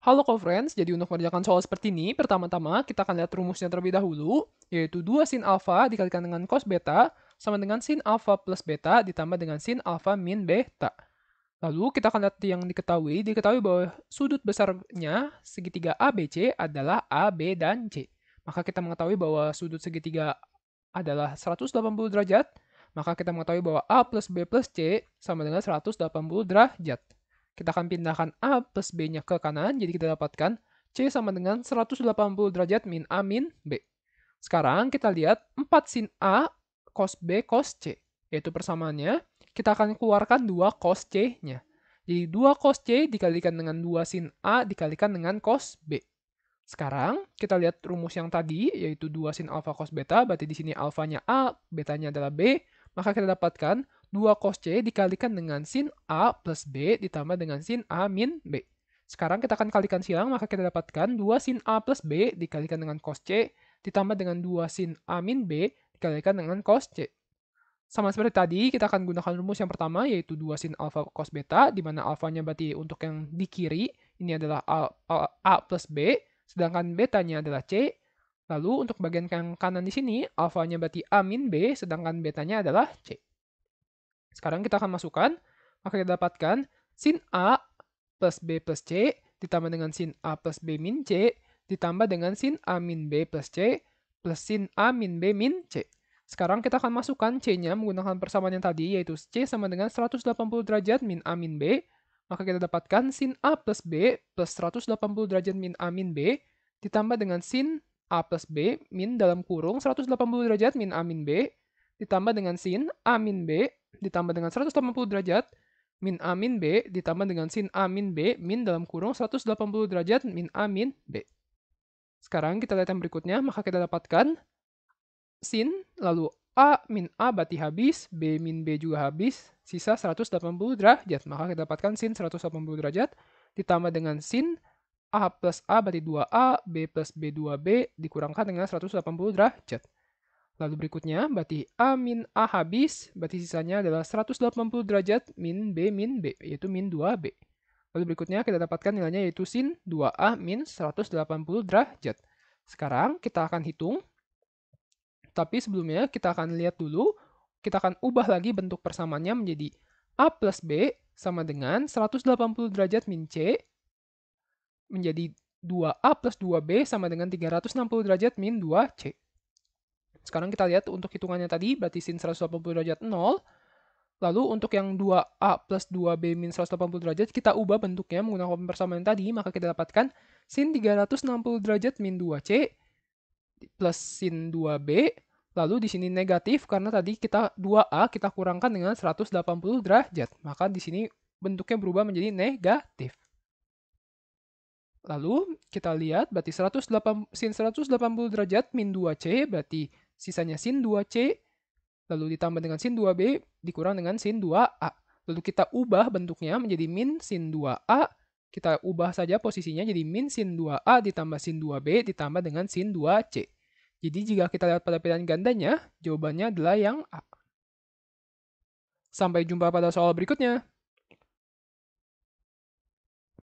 Halo friends, jadi untuk mengerjakan soal seperti ini, pertama-tama kita akan lihat rumusnya terlebih dahulu, yaitu 2 sin alpha dikalikan dengan cos beta, sama dengan sin alpha plus beta ditambah dengan sin alpha min beta. Lalu kita akan lihat yang diketahui, diketahui bahwa sudut besarnya segitiga ABC adalah A, B, dan C. Maka kita mengetahui bahwa sudut segitiga adalah 180 derajat, maka kita mengetahui bahwa A plus B plus C sama dengan 180 derajat. Kita akan pindahkan A plus B-nya ke kanan, jadi kita dapatkan C sama dengan 180 derajat min A min B. Sekarang kita lihat 4 sin A cos B cos C, yaitu persamaannya. Kita akan keluarkan 2 cos C-nya. Jadi 2 cos C dikalikan dengan 2 sin A dikalikan dengan cos B. Sekarang kita lihat rumus yang tadi, yaitu 2 sin alfa cos beta, berarti di sini alfanya A, betanya adalah B, maka kita dapatkan 2 cos C dikalikan dengan sin A plus B ditambah dengan sin A min B. Sekarang kita akan kalikan silang, maka kita dapatkan 2 sin A plus B dikalikan dengan cos C ditambah dengan 2 sin A min B dikalikan dengan cos C. Sama seperti tadi, kita akan gunakan rumus yang pertama, yaitu 2 sin alfa cos beta, di mana alfanya berarti untuk yang di kiri, ini adalah A, A, A plus B, sedangkan betanya adalah C. Lalu untuk bagian yang kanan di sini, alfanya berarti A min B, sedangkan betanya adalah C. Sekarang kita akan masukkan, maka kita dapatkan sin A plus B plus C ditambah dengan sin A plus B min C ditambah dengan sin A min B plus C plus sin A min B min C. Sekarang kita akan masukkan C-nya menggunakan persamaan yang tadi, yaitu C sama dengan 180 derajat min A min B. Maka kita dapatkan sin A plus B plus 180 derajat min A min B ditambah dengan sin A plus B min dalam kurung 180 derajat min A min B ditambah dengan sin A min B ditambah dengan 180 derajat min A min B ditambah dengan sin A min B min dalam kurung 180 derajat min A min B. Sekarang kita lihat yang berikutnya, maka kita dapatkan sin, lalu A min A berarti habis, B min B juga habis, sisa 180 derajat. Maka kita dapatkan sin 180 derajat ditambah dengan sin A plus A berarti 2A, B plus B 2B dikurangkan dengan 180 derajat. Lalu berikutnya, berarti A min A habis, berarti sisanya adalah 180 derajat min B min B, yaitu min 2B. Lalu berikutnya kita dapatkan nilainya yaitu sin 2A min 180 derajat. Sekarang kita akan hitung, tapi sebelumnya kita akan lihat dulu, kita akan ubah lagi bentuk persamaannya menjadi A plus B sama dengan 180 derajat min C menjadi 2A plus 2B sama dengan 360 derajat min 2C. Sekarang kita lihat untuk hitungannya tadi, berarti sin 180 derajat 0. Lalu untuk yang 2A plus 2B min 180 derajat, kita ubah bentuknya menggunakan persamaan tadi, maka kita dapatkan sin 360 derajat min 2C plus sin 2B. Lalu di sini negatif karena tadi kita 2A kita kurangkan dengan 180 derajat. Maka di sini bentuknya berubah menjadi negatif. Lalu kita lihat berarti 180, sin 180 derajat min 2C berarti sisanya sin 2C, lalu ditambah dengan sin 2B, dikurang dengan sin 2A. Lalu kita ubah bentuknya menjadi min sin 2A, kita ubah saja posisinya jadi min sin 2A ditambah sin 2B ditambah dengan sin 2C. Jadi jika kita lihat pada pilihan gandanya, jawabannya adalah yang A. Sampai jumpa pada soal berikutnya.